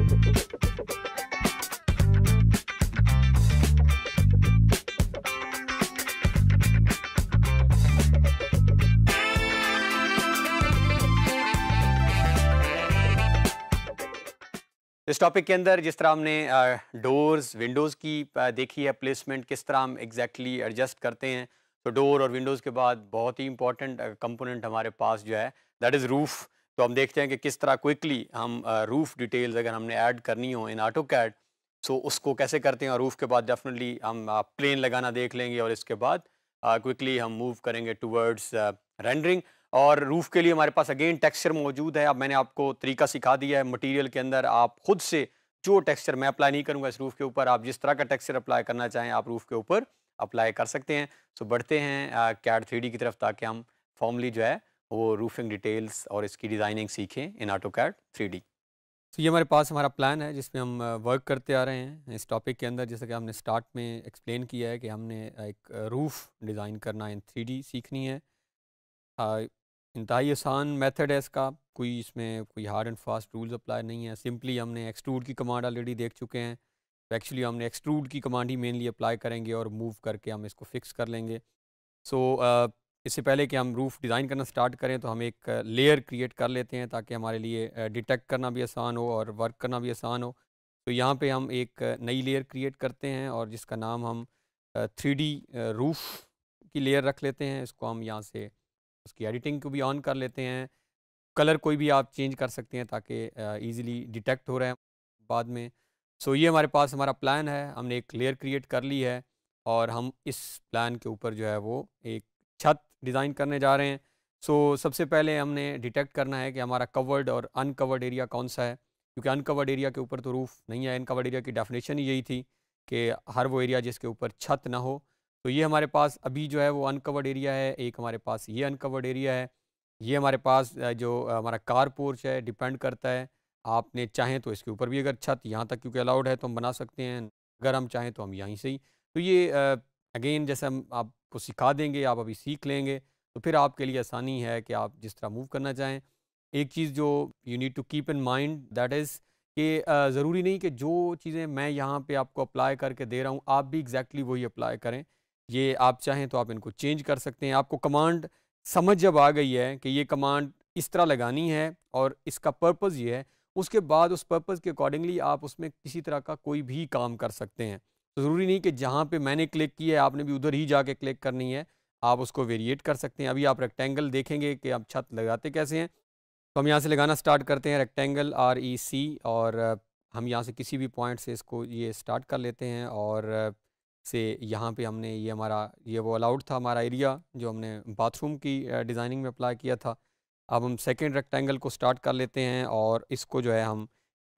इस टॉपिक के अंदर जिस तरह हमने डोर्स विंडोज़ की देखी है प्लेसमेंट किस तरह हम एग्जैक्टली exactly एडजस्ट करते हैं तो डोर और विंडोज़ के बाद बहुत ही इंपॉर्टेंट कंपोनेंट हमारे पास जो है दैट इज़ रूफ़ तो हम देखते हैं कि किस तरह क्विकली हम रूफ़ डिटेल्स अगर हमने ऐड करनी हो इन ऑटो कैड सो उसको कैसे करते हैं और रूफ़ के बाद डेफिनेटली हम प्लेन लगाना देख लेंगे और इसके बाद क्विकली हम मूव करेंगे टूवर्ड्स रेंडरिंग और रूफ़ के लिए हमारे पास अगेन टेक्सचर मौजूद है अब मैंने आपको तरीका सिखा दिया है मटीरियल के अंदर आप खुद से जो टेक्सचर मैं अप्लाई नहीं करूँगा इस रूफ़ के ऊपर आप जिस तरह का टेक्सचर अप्लाई करना चाहें आप रूफ़ के ऊपर अप्लाई कर सकते हैं सो बढ़ते हैं कैट थ्री की तरफ ताकि हम फॉर्मली जो है वो रूफिंग डिटेल्स और इसकी डिज़ाइनिंग सीखें in AutoCAD three D तो ये हमारे पास हमारा प्लान है जिसमें हम वर्क करते आ रहे हैं इस टॉपिक के अंदर जैसा कि हमने स्टार्ट में एक्सप्लेन किया है कि हमने एक रूफ़ डिज़ाइन करना इन थ्री डी सीखनी है इंतहाई आसान मेथड है इसका कोई इसमें कोई hard and fast rules apply नहीं है सिंपली हमने एक्सट्रूड की कमांड ऑलरेडी देख चुके हैं तो एक्चुअली हमने एक्सट्रूड की कमांड ही मेनली अप्लाई करेंगे और मूव करके हम इसको फिक्स कर लेंगे सो so, uh, इससे पहले कि हम रूफ़ डिज़ाइन करना स्टार्ट करें तो हम एक लेयर क्रिएट कर लेते हैं ताकि हमारे लिए डिटेक्ट करना भी आसान हो और वर्क करना भी आसान हो तो यहाँ पे हम एक नई लेयर क्रिएट करते हैं और जिसका नाम हम थ्री डी रूफ़ की लेयर रख लेते हैं इसको हम यहाँ से उसकी एडिटिंग को भी ऑन कर लेते हैं कलर कोई भी आप चेंज कर सकते हैं ताकि ईज़िली डिटेक्ट हो रहे हैं बाद में सो ये हमारे पास हमारा प्लान है हमने एक लेयर क्रिएट कर ली है और हम इस प्लान के ऊपर जो है वो एक छत डिज़ाइन करने जा रहे हैं सो so, सबसे पहले हमने डिटेक्ट करना है कि हमारा कवर्ड और अनकवर्ड एरिया कौन सा है क्योंकि अनकवर्ड एरिया के ऊपर तो रूफ़ नहीं है अनकवर्ड एरिया की डेफिनेशन ही यही थी कि हर वो एरिया जिसके ऊपर छत ना हो तो ये हमारे पास अभी जो है वो अनकवर्ड एरिया है एक हमारे पास ये अनकवर्ड एरिया है ये हमारे पास जो हमारा कार पोर्च है डिपेंड करता है आपने चाहें तो इसके ऊपर भी अगर छत यहाँ तक क्योंकि अलाउड है तो हम बना सकते हैं अगर हम चाहें तो हम यहीं से ही तो ये अगेन जैसे हम आपको सिखा देंगे आप अभी सीख लेंगे तो फिर आपके लिए आसानी है कि आप जिस तरह मूव करना चाहें एक चीज़ जो you need to keep in mind that is कि ज़रूरी नहीं कि जो चीज़ें मैं यहाँ पे आपको अप्लाई करके दे रहा हूँ आप भी एग्जैक्टली exactly वही अप्लाई करें ये आप चाहें तो आप इनको चेंज कर सकते हैं आपको कमांड समझ जब आ गई है कि ये कमांड इस तरह लगानी है और इसका पर्पज़ ये है उसके बाद उस पर्पज़ के अकॉर्डिंगली आप उसमें किसी तरह का कोई भी काम कर सकते हैं तो ज़रूरी नहीं कि जहाँ पे मैंने क्लिक किया है आपने भी उधर ही जाके क्लिक करनी है आप उसको वेरिएट कर सकते हैं अभी आप रेक्टेंगल देखेंगे कि आप छत लगाते कैसे हैं तो हम यहाँ से लगाना स्टार्ट करते हैं रेक्टेंगल आर ई सी और हम यहाँ से किसी भी पॉइंट से इसको ये स्टार्ट कर लेते हैं और से यहाँ पे हमने ये हमारा ये वो अलाउड था हमारा एरिया जो हमने बाथरूम की डिज़ाइनिंग में अप्लाई किया था अब हम सेकेंड रेक्टेंगल को स्टार्ट कर लेते हैं और इसको जो है हम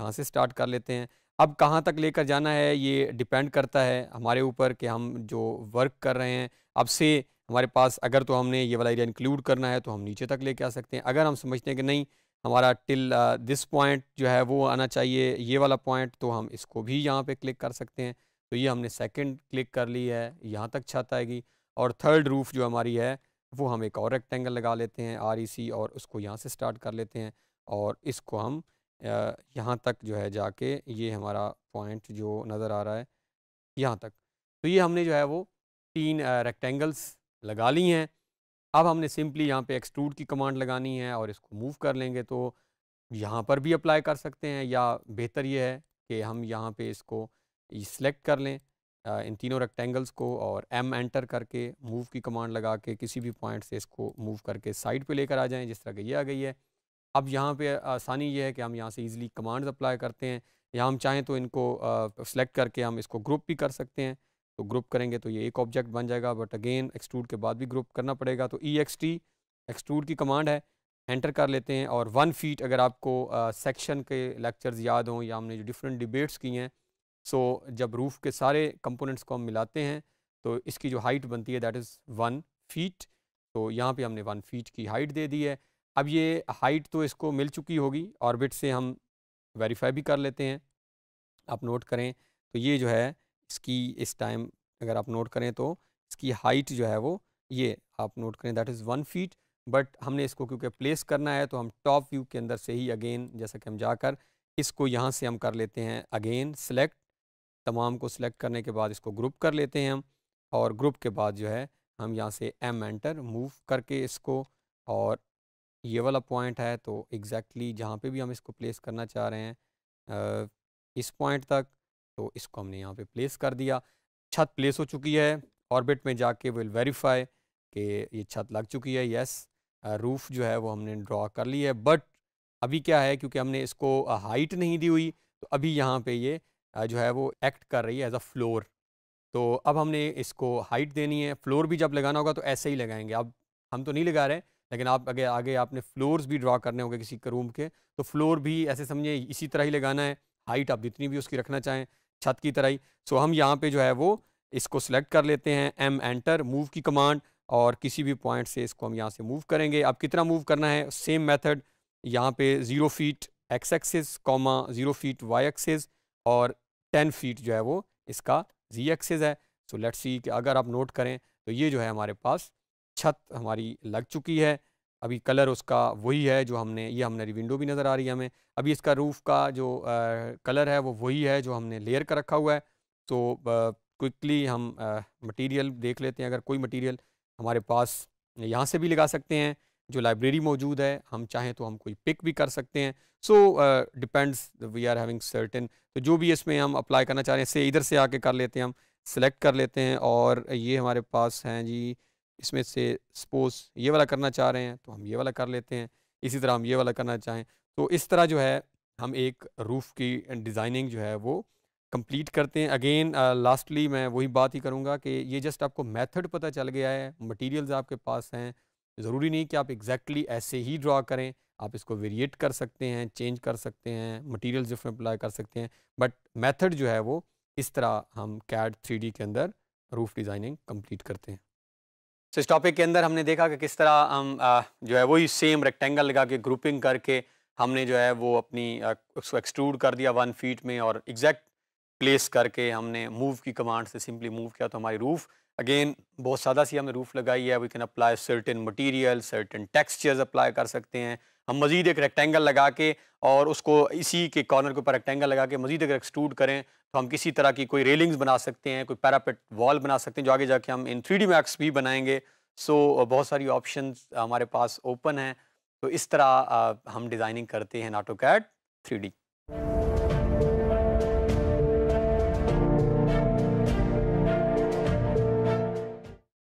यहाँ से स्टार्ट कर लेते हैं अब कहाँ तक लेकर जाना है ये डिपेंड करता है हमारे ऊपर कि हम जो वर्क कर रहे हैं अब से हमारे पास अगर तो हमने ये वाला एरिया इंक्लूड करना है तो हम नीचे तक लेके आ सकते हैं अगर हम समझते हैं कि नहीं हमारा टिल दिस पॉइंट जो है वो आना चाहिए ये वाला पॉइंट तो हम इसको भी यहाँ पे क्लिक कर सकते हैं तो ये हमने सेकंड क्लिक कर ली है यहाँ तक छत आएगी और थर्ड रूफ़ जो हमारी है वो हम एक और रेक्टेंगल लगा लेते हैं आर e और उसको यहाँ से स्टार्ट कर लेते हैं और इसको हम यहाँ तक जो है जाके ये हमारा पॉइंट जो नज़र आ रहा है यहाँ तक तो ये हमने जो है वो तीन रेक्टेंगल्स लगा ली हैं अब हमने सिंपली यहाँ पे एक्सट्रूड की कमांड लगानी है और इसको मूव कर लेंगे तो यहाँ पर भी अप्लाई कर सकते हैं या बेहतर ये है कि हम यहाँ पे इसको सिलेक्ट कर लें इन तीनों रेक्टेंगल्स को और एम एंटर करके मूव की कमांड लगा के किसी भी पॉइंट से इसको मूव करके साइड पे लेकर आ जाएं जिस तरह की ये आ गई है अब यहाँ पे आसानी ये है कि हम यहाँ से ईज़िली कमांड्स अप्लाई करते हैं या हम चाहें तो इनको सेलेक्ट करके हम इसको ग्रुप भी कर सकते हैं तो ग्रुप करेंगे तो ये एक ऑब्जेक्ट बन जाएगा बट अगेन एक्सट्रूड के बाद भी ग्रुप करना पड़ेगा तो ई एक्स टी एक्सट्रूड की कमांड है एंटर कर लेते हैं और वन फीट अगर आपको सेक्शन के लेक्चर्स याद हों या हमने जो डिफरेंट डिबेट्स की हैं सो जब रूफ़ के सारे कंपोनेंट्स को हम मिलाते हैं तो इसकी जो हाइट बनती है दैट इज़ वन फीट तो यहाँ पे हमने वन फीट की हाइट दे दी है अब ये हाइट तो इसको मिल चुकी होगी ऑर्बिट से हम वेरीफाई भी कर लेते हैं आप नोट करें तो ये जो है इसकी इस टाइम अगर आप नोट करें तो इसकी हाइट जो है वो ये आप नोट करें that is one feet but हमने इसको क्योंकि प्लेस करना है तो हम टॉप व्यू के अंदर से ही अगेन जैसा कि हम जाकर इसको यहाँ से हम कर लेते हैं अगेन सेलेक्ट तमाम को सिलेक्ट करने के बाद इसको ग्रुप कर लेते हैं हम और ग्रुप के बाद जो है हम यहाँ से एम एंटर मूव करके इसको और ये वाला पॉइंट है तो एग्जैक्टली exactly जहाँ पे भी हम इसको प्लेस करना चाह रहे हैं इस पॉइंट तक तो इसको हमने यहाँ पे प्लेस कर दिया छत प्लेस हो चुकी है ऑर्बिट में जाके विल वेरीफाई कि ये छत लग चुकी है यस रूफ़ जो है वो हमने ड्रॉ कर ली है बट अभी क्या है क्योंकि हमने इसको हाइट नहीं दी हुई तो अभी यहाँ पे ये जो है वो एक्ट कर रही है एज अ फ्लोर तो अब हमने इसको हाइट देनी है फ्लोर भी जब लगाना होगा तो ऐसे ही लगाएंगे अब हम तो नहीं लगा रहे लेकिन आप अगर आगे आपने फ्लोर्स भी ड्रा करने होंगे किसी रूम के तो फ्लोर भी ऐसे समझें इसी तरह ही लगाना है हाइट आप जितनी भी उसकी रखना चाहें छत की तरह ही सो हम यहाँ पे जो है वो इसको सिलेक्ट कर लेते हैं एम एंटर मूव की कमांड और किसी भी पॉइंट से इसको हम यहाँ से मूव करेंगे आप कितना मूव करना है सेम मेथड यहाँ पे zero feet X axis comma zero feet Y axis और टेन फीट जो है वो इसका जी एक्सेस है सो लेट्स सी कि अगर आप नोट करें तो ये जो है हमारे पास छत हमारी लग चुकी है अभी कलर उसका वही है जो हमने ये हमने विंडो भी नज़र आ रही है हमें अभी इसका रूफ़ का जो आ, कलर है वो वही है जो हमने लेयर का रखा हुआ है तो क्विकली हम मटेरियल देख लेते हैं अगर कोई मटेरियल हमारे पास यहाँ से भी लगा सकते हैं जो लाइब्रेरी मौजूद है हम चाहें तो हम कोई पिक भी कर सकते हैं so depends we are having certain तो जो भी इसमें हम अप्लाई करना चाह रहे हैं से इधर से आके कर लेते हैं हम सेलेक्ट कर लेते हैं और ये हमारे पास हैं जी इसमें से सपोज ये वाला करना चाह रहे हैं तो हम ये वाला कर लेते हैं इसी तरह हम ये वाला करना चाहें तो इस तरह जो है हम एक रूफ़ की डिज़ाइनिंग जो है वो कंप्लीट करते हैं अगेन लास्टली मैं वही बात ही करूँगा कि ये जस्ट आपको मेथड पता चल गया है मटेरियल्स आपके पास हैं ज़रूरी नहीं कि आप एग्जैक्टली exactly ऐसे ही ड्रा करें आप इसको वेरिएट कर सकते हैं चेंज कर सकते हैं मटेरियल्स डिफरेंट अप्लाई कर सकते हैं बट मेथड जो है वो इस तरह हम कैड थ्री के अंदर रूफ़ डिज़ाइनिंग कम्प्लीट करते हैं सो इस टॉपिक के अंदर हमने देखा कि किस तरह हम जो है वही सेम रेक्टेंगल लगा के ग्रुपिंग करके हमने जो है वो अपनी उसको एक्सट्रूड कर दिया वन फीट में और एग्जैक्ट प्लेस करके हमने मूव की कमांड से सिंपली मूव किया तो हमारी रूफ़ अगेन बहुत सादा सी हमने रूफ़ लगाई है we can apply certain material certain textures apply कर सकते हैं हम मज़ीद एक रेक्टेंगल लगा के और उसको इसी के कॉर्नर के ऊपर रेक्टेंगल लगा के मज़ीद अगर एक्सट्रूड करें तो हम किसी तरह की कोई रेलिंग्स बना सकते हैं कोई पैरापेट वॉल बना सकते हैं जो आगे जाके हम इन थ्री डी मैक्स भी बनाएंगे सो so, बहुत सारी ऑप्शन हमारे पास ओपन हैं तो इस तरह हम डिज़ाइनिंग करते हैं नाटो कैट थ्री डी